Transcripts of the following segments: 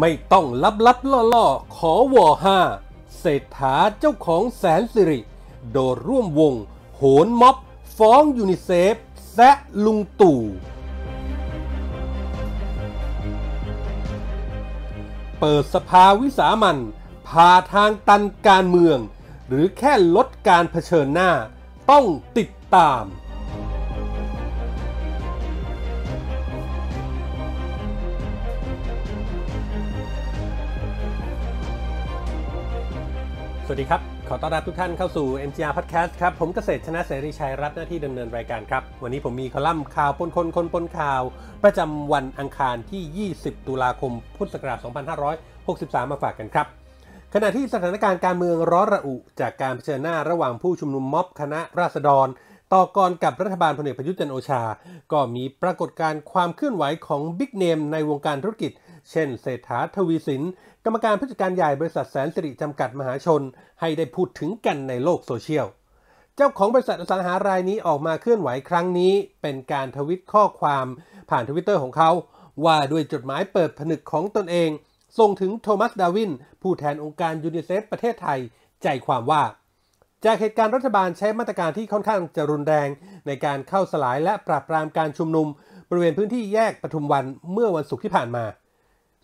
ไม่ต้องลับลับล่อๆขอวอห้าเศรษฐาเจ้าของแสนสิริ โดดร่วมวงโหนม็อบ ฟ้องยูนิเซฟแซะลุงตู่ เปิดสภาวิสามันพาทางตันการเมือง หรือแค่ลดการเผชิญหน้าต้องติดตามสดีครับ ขอต้อนรับทุกท่านเข้าสู่ MGR Podcast ครับ ผมเกษตรชนะเสรีชัยรับหน้าที่ดำเนินรายการครับ วันนี้ผมมีคอลัมน์ข่าวปนคนคนปนข่าว ประจำวันอังคารที่ 20 ตุลาคม พุทธศักราช2563 มาฝากกันครับ ขณะที่สถานการณ์การเมืองร้อนระอุ จากการเผชิญหน้าระหว่างผู้ชุมนุมม็อบคณะราษฎร ต่อกรกับรัฐบาลพลเอกประยุทธ์จันโอชา ก็มีปรากฏการณ์ความเคลื่อนไหวของบิ๊กเนมในวงการธุรกิจเช่นเศรษฐาทวีสิน กรรมการผู้จัดการใหญ่บริษัทแสนสิริจำกัดมหาชน ให้ได้พูดถึงกันในโลกโซเชียล เจ้าของบริษัทอสังหารายนี้ออกมาเคลื่อนไหวครั้งนี้ เป็นการทวิตข้อความผ่านทวิตเตอร์ของเขา ว่าด้วยจดหมายเปิดผนึกของตนเองส่งถึงโทมัสดาวินผู้แทนองค์การยูนิเซฟประเทศไทย ใจความว่า จากเหตุการณ์รัฐบาลใช้มาตรการที่ค่อนข้างจะรุนแรง ในการเข้าสลายและปราบปรามการชุมนุม บริเวณพื้นที่แยกปทุมวันเมื่อวันศุกร์ที่ผ่านมา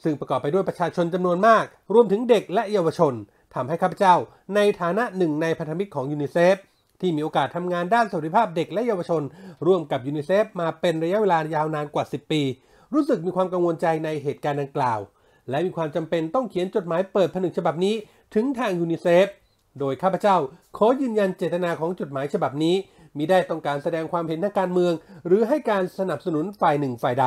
ซึ่งประกอบไปด้วยประชาชนจำนวนมากรวมถึงเด็กและเยาวชนทำให้ข้าพเจ้า ในฐานะหนึ่งในพันธมิตรของยูนิเซฟที่มีโอกาสทำงานด้านสวัสดิภาพเด็กและเยาวชน ร่วมกับยูนิเซฟมาเป็นระยะเวลายาวนานกว่า 10 ปี รู้สึกมีความกังวลใจในเหตุการณ์ดังกล่าว และมีความจำเป็นต้องเขียนจดหมายเปิดผนึกฉบับนี้ถึงทางยูนิเซฟ โดยข้าพเจ้าขอยืนยันเจตนาของจดหมายฉบับนี้มิได้ต้องการแสดงความเห็นทางการเมือง หรือให้การสนับสนุนฝ่ายหนึ่งฝ่ายใด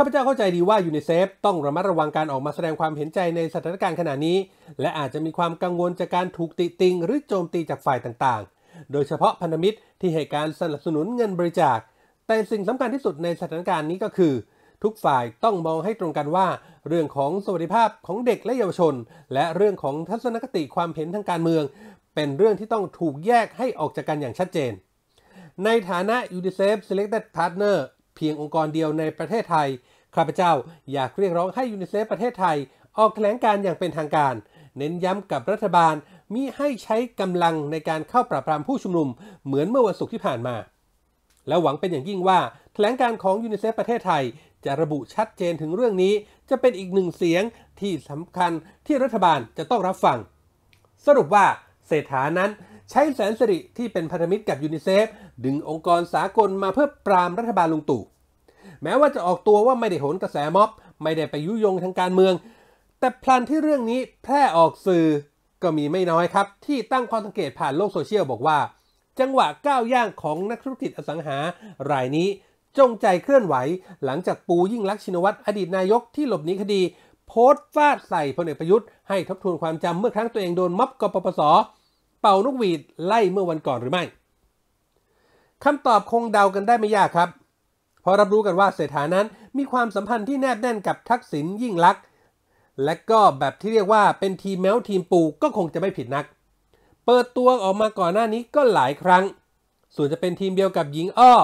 ข้าพเจ้าเข้าใจดีว่ายูนิเซฟต้องระมัดระวังการออกมาแสดงความเห็นใจในสถานการณ์ขณะนี้ และอาจจะมีความกังวลจากการถูกติติงหรือโจมตีจากฝ่ายต่างๆ โดยเฉพาะพันธมิตรที่ให้การสนับสนุนเงินบริจาค แต่สิ่งสำคัญที่สุดในสถานการณ์นี้ก็คือ ทุกฝ่ายต้องมองให้ตรงกันว่า เรื่องของสวัสดิภาพของเด็กและเยาวชน และเรื่องของทัศนคติความเห็นทางการเมือง เป็นเรื่องที่ต้องถูกแยกให้ออกจากกันอย่างชัดเจน ในฐานะ UNICEF Selected Partner เพียงองค์กรเดียวในประเทศไทย ข้าพเจ้าอยากเรียกร้องให้ยูนิเซฟประเทศไทย ออกแถลงการอย่างเป็นทางการ เน้นย้ำกับรัฐบาลมิให้ใช้กำลังในการเข้าปราบปรามผู้ชุมนุม เหมือนเมื่อวันศุกร์ที่ผ่านมา และหวังเป็นอย่างยิ่งว่าแถลงการของยูนิเซฟประเทศไทยจะระบุชัดเจนถึงเรื่องนี้จะเป็นอีกหนึ่งเสียงที่สำคัญที่รัฐบาลจะต้องรับฟัง สรุปว่าเศรษฐานั้นใช้แสนสิริที่เป็นพันธมิตรกับยูนิเซฟดึงองค์กรสากลมาเพื่อปรามรัฐบาลลุงตู่ แม้ว่าจะออกตัวว่าไม่ได้โหนกระแสม็อบ ไม่ได้ไปยุยงทางการเมือง แต่พลันที่เรื่องนี้แพร่ออกสื่อก็มีไม่น้อยครับ ที่ตั้งความสังเกตผ่านโลกโซเชียลบอกว่า จังหวะก้าวย่างของนักธุรกิจอสังหา รายนี้จงใจเคลื่อนไหว หลังจากปูยิ่งลักชินวัตรอดีตนายกที่หลบหนีคดี โพสต์ฟาดใส่พลเอกประยุทธ์ให้ทบทวนความจำเมื่อครั้งตัวเองโดนม็อบกปปส เป่านกหวีดไล่เมื่อวันก่อนหรือไม่คำตอบคงเดากันได้ไม่ยากครับ เพราะรับรู้กันว่าเศรษฐานั้นมีความสัมพันธ์ที่แนบแน่นกับทักษิณยิ่งลักษณ์ และก็แบบที่เรียกว่าเป็นทีมแมวทีมปูก็คงจะไม่ผิดนัก เปิดตัวออกมาก่อนหน้านี้ก็หลายครั้ง ส่วนจะเป็นทีมเดียวกับหญิงอ้อ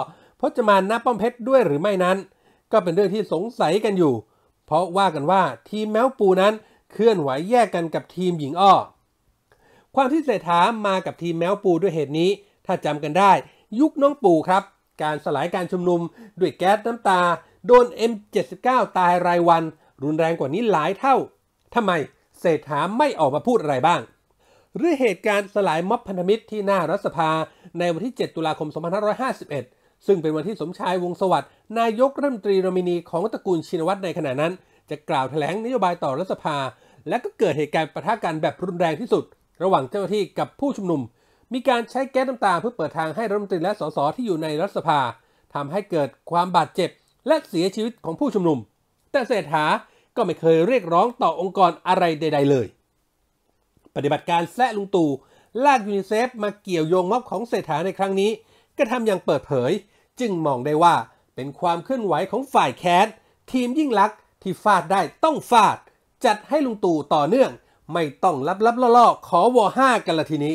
พจมานน้าป้อมเพชรด้วยหรือไม่นั้น ก็เป็นเรื่องที่สงสัยกันอยู่ เพราะว่ากันว่า ทีมแมวปูนั้นเคลื่อนไหวแยกกันกับทีมหญิงอ้อ ความที่เศรษฐามากับทีมแมวปูด้วยเหตุนี้ ถ้าจำกันได้ยุคน้องปู่ครับ การสลายการชุมนุมด้วยแก๊สน้ำตา โดน M79 ตายรายวัน รุนแรงกว่านี้หลายเท่าทำไมเศรษฐาไม่ออกมาพูดอะไรบ้างหรือเหตุการณ์สลายม็อบพันธมิตรที่หน้ารัฐสภาในวันที่ 7 ตุลาคม 2551 ซึ่งเป็นวันที่สมชายวงสวัสด์นายกรัฐมนตรีโรมินีของตระกูลชินวัตรในขณะนั้น จะกล่าวแถลงนโยบายต่อรัฐสภา และก็เกิดเหตุการณ์ประทะกันแบบรุนแรงที่สุด ระหว่างเจ้าหน้าที่กับผู้ชุมนุมมีการใช้แก๊สน้ำตาเพื่อเปิดทางให้รัฐมนตรีและสสที่อยู่ในรัฐสภาทำให้เกิดความบาดเจ็บและเสียชีวิตของผู้ชุมนุม แต่เศรษฐาก็ไม่เคยเรียกร้องต่อองค์กรอะไรใดๆ เลย ปฏิบัติการแซะลุงตู่ ลากยูนิเซฟมาเกี่ยวโยงม็อบของเศรษฐาในครั้งนี้ ก็ทำอย่างเปิดเผย จึงมองได้ว่าเป็นความเคลื่อนไหวของฝ่ายแคสทีมยิ่งลักษณ์ที่ฟาดได้ต้องฟาด จัดให้ลุงตู่ต่อเนื่องไม่ต้องลับๆล่อๆขอวอห้ากันละทีนี้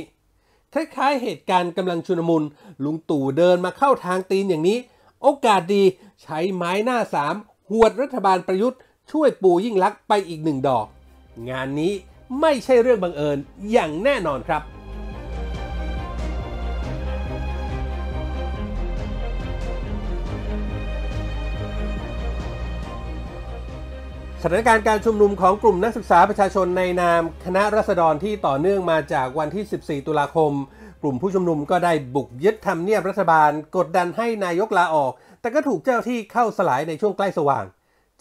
คล้ายๆ เหตุการณ์กำลังชุนมุนลุงตู่เดินมาเข้าทางตีนอย่างนี้ โอกาสดีใช้ไม้หน้าสามหวดรัฐบาลประยุทธ์ช่วยปูยิ่งลักษ์ไปอีกหนึ่งดอกงานนี้ไม่ใช่เรื่องบังเอิญอย่างแน่นอนครับสถานการณ์การชุมนุมของกลุ่มนักศึกษาประชาชนในนามคณะรัษฎรที่ต่อเนื่องมาจากวันที่ 14 ตุลาคม กลุ่มผู้ชุมนุมก็ได้บุกยึดทำเนียบรัฐบาล กดดันให้นายกลาออก แต่ก็ถูกเจ้าที่เข้าสลายในช่วงใกล้สว่าง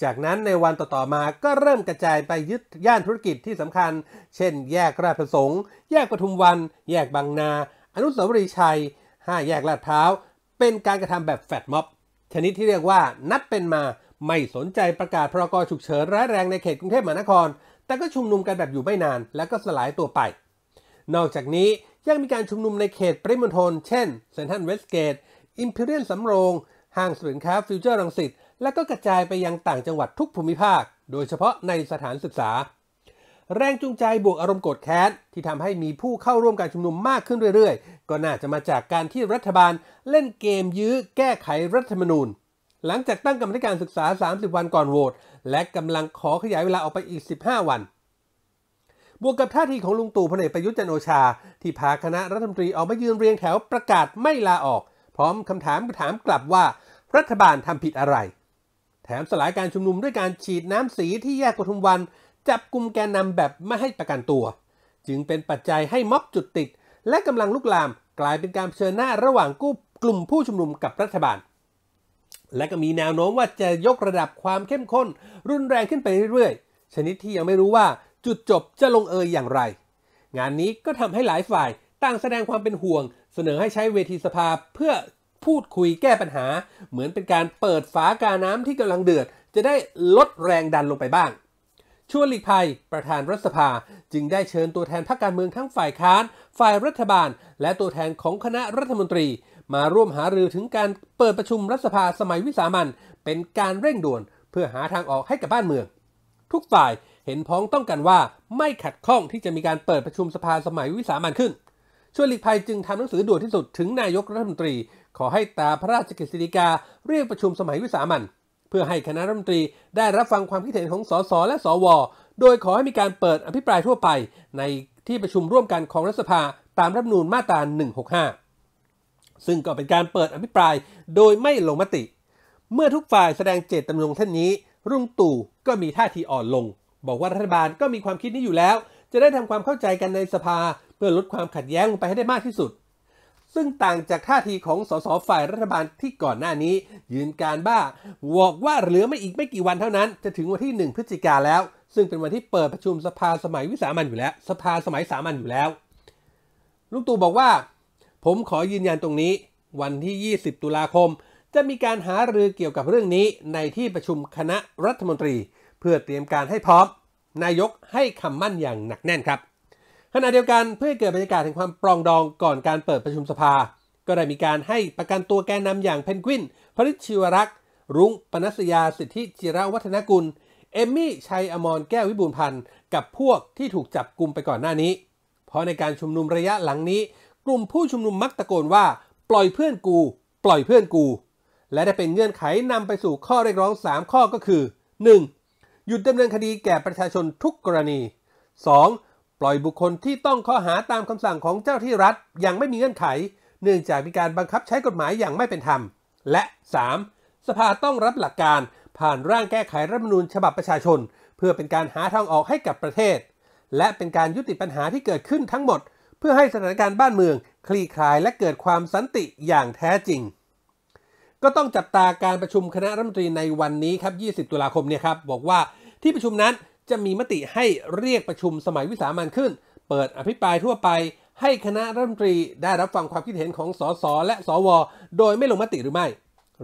จากนั้นในวันต่อๆมาก็เริ่มกระจายไปยึดย่านธุรกิจที่สำคัญ เช่นแยกราชประสงค์ แยกปทุมวัน แยกบางนา อนุสาวรีย์ชัยห้าแยกลาดพร้าวเป็นการกระทำแบบแฟดม็อบชนิดที่เรียกว่า นัดเป็นมาไม่สนใจประกาศพรกฉุกเฉินร้ายแรงในเขตกรุงเทพมหานคร แต่ก็ชุมนุมกันแบบอยู่ไม่นานแล้วก็สลายตัวไป นอกจากนี้ยังมีการชุมนุมในเขตปริมณฑล เช่นเซนทันเวสเกต อิมพีเรียนสำโรง ห้างสินค้าฟิวเจอร์รังสิต และก็กระจายไปยังต่างจังหวัดทุกภูมิภาค โดยเฉพาะในสถานศึกษา แรงจูงใจบวกอารมณ์โกรธแค้นที่ทำให้มีผู้เข้าร่วมการชุมนุมมากขึ้นเรื่อยๆ ก็น่าจะมาจากการที่รัฐบาล เล่นเกมยื้อแก้ไขรัฐธรรมนูญหลังจากตั้งกรรมธิการศึกษา 30 วันก่อนโหวต และกำลังขอขยายเวลาออกไปอีก 15 วัน บวกกับท่าทีของลุงตู่พลเอกประยุทธ์จันโอชา ที่พาคณะรัฐมนตรีออกมายืนเรียงแถวประกาศไม่ลาออก พร้อมคำถามถามกลับว่ารัฐบาลทำผิดอะไร แถมสลายการชุมนุมด้วยการฉีดน้ำสีที่แยกกทุมวัน จับกลุ่มแกนนำแบบไม่ให้ประกันตัว จึงเป็นปัจจัยให้ม็อบจุดติด และกำลังลุกลามกลายเป็นการเชิญหน้าระหว่างกู้กลุ่มผู้ชุมนุมกับรัฐบาลและก็มีแนวโน้มว่าจะยกระดับความเข้มข้น รุนแรงขึ้นไปเรื่อยๆ ชนิดที่ยังไม่รู้ว่า จุดจบจะลงเอยอย่างไร งานนี้ก็ทำให้หลายฝ่ายต่างแสดงความเป็นห่วง เสนอให้ใช้เวทีสภาเพื่อพูดคุยแก้ปัญหา เหมือนเป็นการเปิดฝากาน้ำที่กำลังเดือด จะได้ลดแรงดันลงไปบ้างชวนหลีกภัยประธานรัฐสภา จึงได้เชิญตัวแทนพรรคการเมืองทั้งฝ่ายค้าน ฝ่ายรัฐบาล และตัวแทนของคณะรัฐมนตรีมาร่วมหารือถึงการเปิดประชุมรัฐสภาสมัยวิสามันเป็นการเร่งด่วนเพื่อหาทางออกให้กับบ้านเมือง ทุกฝ่ายเห็นพ้องต้องกันว่าไม่ขัดข้องที่จะมีการเปิดประชุมสภาสมัยวิสามันขึ้นชวนหลีกภัยจึงทำหนังสือด่วนที่สุดถึงนายกรัฐมนตรี ขอให้ตาพระราชกฤษฎีกาเรียกประชุมสมัยวิสามันเพื่อให้คณะรัฐมนตรีได้รับฟังความคิดเห็นของสสและสวโดยขอให้มีการเปิดอภิปรายทั่วไปในที่ประชุมร่วมกันของรัฐสภาตามรัฐมนูลมาตรา165ซึ่งก็เป็นการเปิดอภิปรายโดยไม่ลงมติ เมื่อทุกฝ่ายแสดงเจตจำนงเช่นนี้ รุ่งตู่ก็มีท่าทีอ่อนลง บอกว่ารัฐบาลก็มีความคิดนี้อยู่แล้ว จะได้ทำความเข้าใจกันในสภาเพื่อลดความขัดแย้งลงไปให้ได้มากที่สุด ซึ่งต่างจากท่าทีของสสฝ่ายรัฐบาลที่ก่อนหน้านี้ ยืนการบ้าบอกว่าเหลือไม่อีกไม่กี่วันเท่านั้น จะถึงวันที่ 1 พฤศจิกาแล้ว ซึ่งเป็นวันที่เปิดประชุมสภาสมัยวิสามันอยู่แล้วสภาสมัยสามัญอยู่แล้วลุงตู่บอกว่าผมขอยืนยันตรงนี้ วันที่ 20 ตุลาคม จะมีการหารือเกี่ยวกับเรื่องนี้ ในที่ประชุมคณะรัฐมนตรี เพื่อเตรียมการให้พร้อมนายกให้คำมั่นอย่างหนักแน่นครับขณะเดียวกันเพื่อเกิดบรรยากาศแห่งความปรองดองก่อนการเปิดประชุมสภา ก็ได้มีการให้ประกันตัวแกนนำอย่างเพนกวินพริชิวรักษ์ รุ้งปนัสยา สิทธิจิรวัฒนกุล เอมมี่ ชัยอมร แก้ววิบูลพันธ์กับพวกที่ถูกจับกลุ่มไปก่อนหน้านี้เพราะในการชุมนุมระยะหลังนี้กลุ่มผู้ชุมนุมมักตะโกนว่า ปล่อยเพื่อนกู ปล่อยเพื่อนกู และได้เป็นเงื่อนไขนำไปสู่ข้อเรียกร้อง 3 ข้อก็คือ 1. หยุดดำเนินคดีแก่ประชาชนทุกกรณี 2. ปล่อยบุคคลที่ต้องข้อหาตามคำสั่งของเจ้าที่รัฐอย่างไม่มีเงื่อนไข เนื่องจากมีการบังคับใช้กฎหมายอย่างไม่เป็นธรรม และ 3. สภาต้องรับหลักการ ผ่านร่างแก้ไขรัฐมนูญฉบับประชาชน เพื่อเป็นการหาทางออกให้กับประเทศ และเป็นการยุติปัญหาที่เกิดขึ้นทั้งหมดเพื่อให้สถานการณ์บ้านเมืองคลี่คลายและเกิดความสันติอย่างแท้จริง ก็ต้องจับตาการประชุมคณะรัฐมนตรีในวันนี้ครับ 20 ตุลาคมเนี่ยครับ บอกว่าที่ประชุมนั้นจะมีมติให้เรียกประชุมสมัยวิสามันขึ้น เปิดอภิปรายทั่วไป ให้คณะรัฐมนตรีได้รับฟังความคิดเห็นของสสและสว โดยไม่ลงมติหรือไม่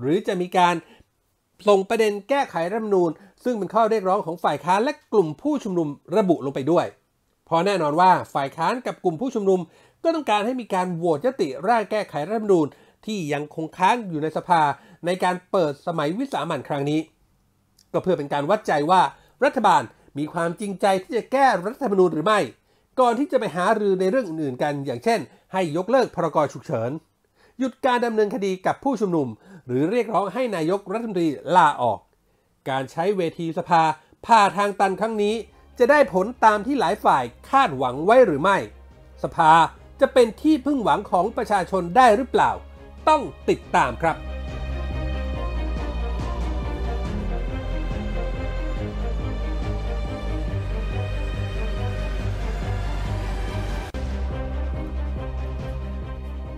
หรือจะมีการส่งประเด็นแก้ไขรัฐมนูญซึ่งเป็นข้อเรียกร้องของฝ่ายค้านและกลุ่มผู้ชุมนุมระบุลงไปด้วยเพราะแน่นอนว่าฝ่ายค้านกับกลุ่มผู้ชุมนุม ก็ต้องการให้มีการโหวตยติ ร่างแก้ไขรัฐธรรมนูญที่ยังคงค้างอยู่ในสภาในการเปิดสมัยวิสามันครั้งนี้ ก็เพื่อเป็นการวัดใจว่ารัฐบาลมีความจริงใจที่จะแก้รัฐธรรมนูญหรือไม่ ก่อนที่จะไปหารือในเรื่องอื่นๆกัน อย่างเช่น ให้ยกเลิกพรกฉุกเฉินหยุดการดำเนินคดีกับผู้ชุมนุม หรือเรียกร้องให้นายกรัฐมนตรีลาออก การใช้เวทีสภาผ่าทางตันครั้งนี้จะได้ผลตามที่หลายฝ่ายคาดหวังไว้หรือไม่ สภาจะเป็นที่พึ่งหวังของประชาชนได้หรือเปล่า ต้องติดตามครับ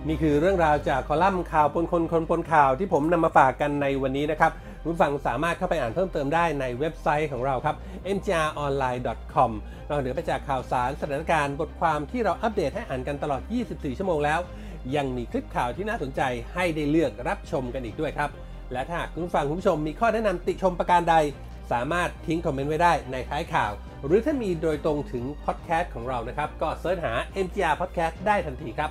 นี่คือเรื่องราวจากคอลัมน์ข่าวปนคนคนปนข่าวที่ผมนำมาฝากกันในวันนี้นะครับคุณฟังสามารถเข้าไปอ่านเพิ่มเติมได้ในเว็บไซต์ของเราครับ mgronline.com นอกเหนือไปจากข่าวสารสถานการณ์บทความที่เราอัปเดตให้อ่านกันตลอด 24 ชั่วโมงแล้ว ยังมีคลิปข่าวที่น่าสนใจให้ได้เลือกรับชมกันอีกด้วยครับ และถ้าคุณฟังคุณผู้ชมมีข้อแนะนำติชมประการใด สามารถทิ้งคอมเมนต์ไว้ได้ในท้ายข่าว หรือถ้ามีโดยตรงถึงพอดแคสต์ของเรานะครับก็เสิร์ชหา MGR Podcast ได้ทันทีครับ